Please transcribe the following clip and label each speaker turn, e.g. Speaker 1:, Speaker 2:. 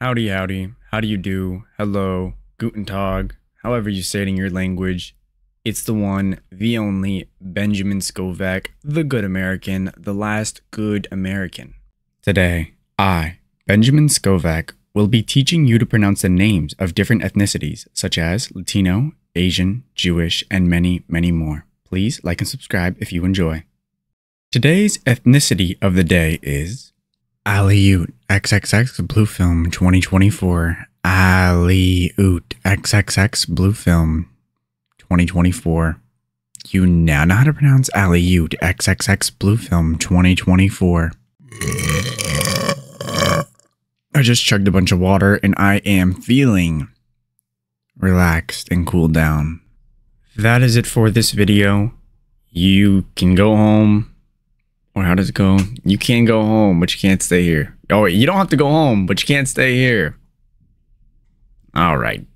Speaker 1: howdy howdy, how do you do, hello, guten tag, however you say it in your language. It's the one, the only, Benjamin Skovac, the good American, the last good American. Today, I, Benjamin Skovac, will be teaching you to pronounce the names of different ethnicities, such as Latino, Asian, Jewish, and many, many more. Please like and subscribe if you enjoy. Today's ethnicity of the day is Aleut. XXX Blue Film 2024. Ali Oot XXX Blue Film 2024. You now know how to pronounce Ali Oot XXX Blue Film 2024. I just chugged a bunch of water and I am feeling relaxed and cooled down. That is it for this video. You can go home. Or how does it go? You can go home, but you can't stay here. Oh, you don't have to go home, but you can't stay here. All right.